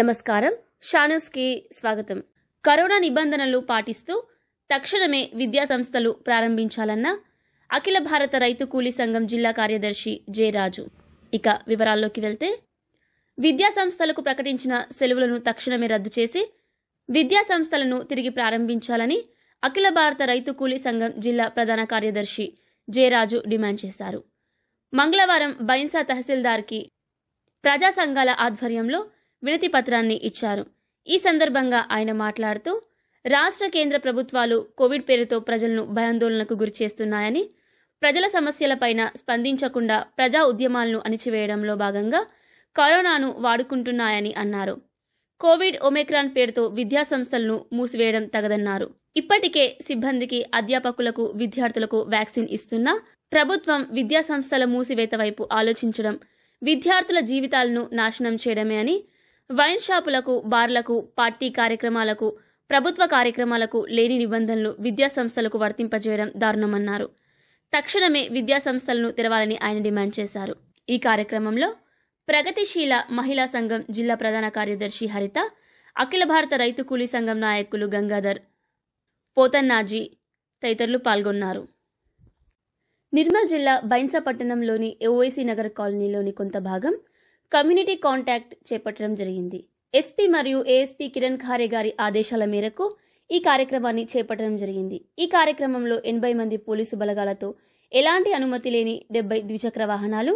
నమస్కారం కి స్వాగతం కరోనా నిబంధనలు పాటిస్తూ తక్షణమే విద్యా సంస్థలు ప్రారంభించాలన్న అఖిల భారత రైతు కూలీ సంఘం జిల్లా కార్యదర్శి జయరాజు ఇక వివరాల్లోకి వెళ్తే విద్యా సంస్థలకు ప్రకటించిన సెలవులను తక్షణమే రద్దు చేసి విద్యా సంస్థలను తిరిగి ప్రారంభించాలని అఖిల భారత రైతు కూలీ సంఘం జిల్లా ప్రధాన కార్యదర్శి జయరాజు డిమాండ్ చేశారు మంగళవారం బైన్సా తహసీల్దార్కి ప్రజా సంఘాల ఆధ్వర్యంలో వినతి పత్రాన్ని ఇచ్చారు ఈ సందర్భంగా ఆయన మాట్లాడుతూ రాష్ట్ర కేంద్ర ప్రభుత్వాలు కోవిడ్ పేరుతో ప్రజలను భయాందోళనకు గురిచేస్తున్నాయని ప్రజల సమస్యలపైన స్పందించకుండా ప్రజా ఉద్యమాలను అణిచివేయడంలో భాగంగా కరోనాను వాడుకుంటున్నాయని అన్నారు కోవిడ్ ఒమేక్రాన్ పేరుతో విద్యా సంస్థలను మూసివేయడం తగదన్నారు ఇప్పటికే సిబ్బందికి అధ్యాపకులకు విద్యార్థులకు వ్యాక్సిన్ ఇస్తున్నా ప్రభుత్వం విద్యా సంస్థల మూసివేత వైపు ఆలోచించడం విద్యార్థుల జీవితాలను నాశనం చేయడమే అని వైన్ షాపులకు బార్లకు పార్టీ కార్యక్రమాలకు ప్రభుత్వ కార్యక్రమాలకు లేని నిబంధనలు విద్యాసంస్థలకు వర్తింపజేయడం దారుణమన్నారు తక్షణమే విద్యాసంస్థలను తెరవాలని ఆయన డిమాండ్ చేశారు ఈ కార్యక్రమంలో ప్రగతిశీల మహిళా సంఘం జిల్లా ప్రధాన కార్యదర్శి హరిత అఖిల భారత రైతు కూలీ సంఘం నాయకులు గంగాధర్ పోతన్నాజీ తదితరులు పాల్గొన్నారు నిర్మల్ జిల్లా బైన్స పట్టణంలోని ఓవైసీ నగర్ కాలనీలోని కొంత భాగం కమ్యూనిటీ కాంటాక్ట్ చేపట్టడం జరిగింది ఎస్పీ మరియు ఏఎస్పీ కిరణ్ ఖారే గారి ఆదేశాల మేరకు ఈ కార్యక్రమాన్ని చేపట్టడం జరిగింది ఈ కార్యక్రమంలో ఎనభై మంది పోలీసు బలగాలతో ఎలాంటి అనుమతి లేని డెబ్బై ద్విచక్ర వాహనాలు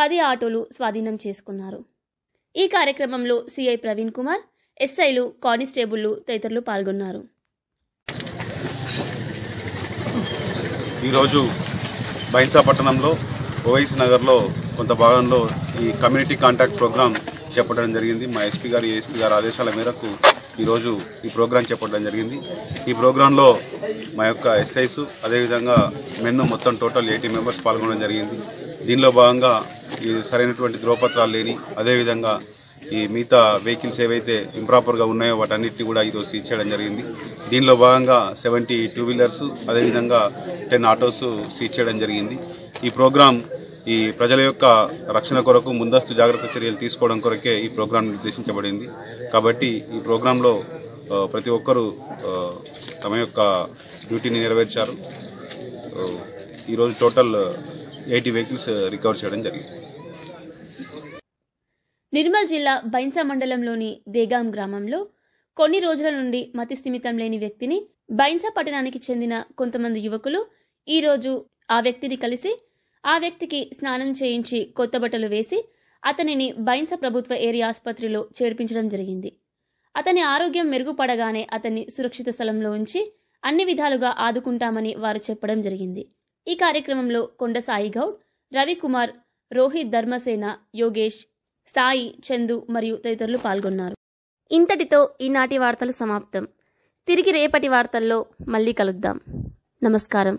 పది ఆటోలు స్వాధీనం చేసుకున్నారు ఈ కార్యక్రమంలో సిఐ ప్రవీణ్ కుమార్ ఎస్ఐలు కానిస్టేబుళ్లు తదితరులు పాల్గొన్నారు ఈరోజు బైన్సా పట్టణంలో ఓవైసీ నగర్లో కొంత భాగంలో ఈ కమ్యూనిటీ కాంటాక్ట్ ప్రోగ్రామ్ చెప్పడం జరిగింది మా ఎస్పీ గారు ఏఎస్పీ గారు ఆదేశాల మేరకు ఈరోజు ఈ ప్రోగ్రాం చెప్పడం జరిగింది ఈ ప్రోగ్రాంలో మా యొక్క ఎస్ఐస్ అదేవిధంగా మెన్ను మొత్తం టోటల్ ఎయిటీ మెంబర్స్ పాల్గొనడం జరిగింది దీనిలో భాగంగా ఈ సరైనటువంటి ధ్రువపత్రాలు లేని అదేవిధంగా ఈ మిగతా వెహికల్స్ ఏవైతే ఇంప్రాపర్గా ఉన్నాయో వాటన్నిటిని కూడా ఈరోజు సీజ్ చేయడం జరిగింది దీనిలో భాగంగా సెవెంటీ టూ వీలర్స్ అదేవిధంగా టెన్ ఆటోస్ సీజ్ చేయడం జరిగింది ఈ ప్రోగ్రాం ఈ ప్రజల యొక్క రక్షణ కొరకు ముందస్తు జాగ్రత్త చర్యలు తీసుకోవడం కొరకే ఈ ప్రోగ్రాం నిర్దేశించబడింది కాబట్టి ఈ ప్రోగ్రాంలో ప్రతి ఒక్కరూ తమ యొక్క డ్యూటీని నెరవేర్చారు ఈరోజు టోటల్ ఎయిటీ వెహికల్స్ రికవర్ చేయడం జరిగింది నిర్మల్ జిల్లా బైన్సా మండలంలోని దేగాం గ్రామంలో కొన్ని రోజుల నుండి మతి స్థిమితం లేని వ్యక్తిని బైన్సా పట్టణానికి చెందిన కొంతమంది యువకులు ఈరోజు ఆ వ్యక్తిని కలిసి ఆ వ్యక్తికి స్నానం చేయించి కొత్త బట్టలు వేసి అతనిని బైన్స ప్రభుత్వ ఏరియా ఆసుపత్రిలో చేర్పించడం జరిగింది అతని ఆరోగ్యం మెరుగుపడగానే అతన్ని సురక్షిత స్థలంలో ఉంచి అన్ని విధాలుగా ఆదుకుంటామని వారు చెప్పడం జరిగింది ఈ కార్యక్రమంలో కొండ సాయి గౌడ్ రవికుమార్ రోహిత్ ధర్మసేన యోగేష్ సాయి చందు మరియు తదితరులు పాల్గొన్నారు ఇంతటితో ఈనాటి వార్తలు సమాప్తం తిరిగి రేపటి వార్తల్లో మళ్ళీ కలుద్దాం నమస్కారం